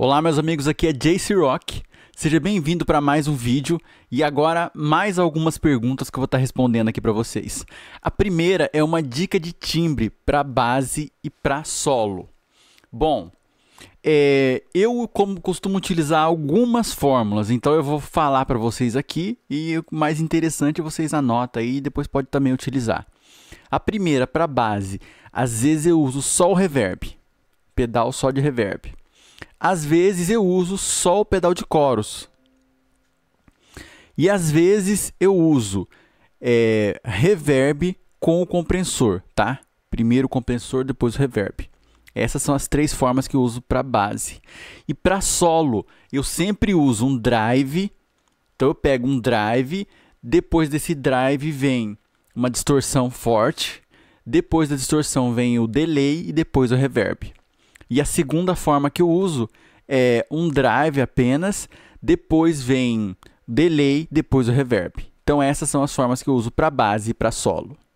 Olá, meus amigos, aqui é JC Rock. Seja bem-vindo para mais um vídeo e agora mais algumas perguntas que eu vou estar tá respondendo aqui para vocês. A primeira é uma dica de timbre para base e para solo. Bom, é, eu como costumo utilizar algumas fórmulas, então eu vou falar para vocês aqui e o mais interessante vocês anotam aí e depois pode também utilizar. A primeira para base, às vezes eu uso só o reverb, pedal só de reverb. Às vezes eu uso só o pedal de coros. E às vezes eu uso é, reverb com o compressor, tá? Primeiro o compressor, depois o reverb. Essas são as três formas que eu uso para base. E para solo, eu sempre uso um drive. Então eu pego um drive, depois desse drive vem uma distorção forte, depois da distorção vem o delay e depois o reverb. E a segunda forma que eu uso é um drive apenas, depois vem delay, depois o reverb. Então essas são as formas que eu uso para base e para solo.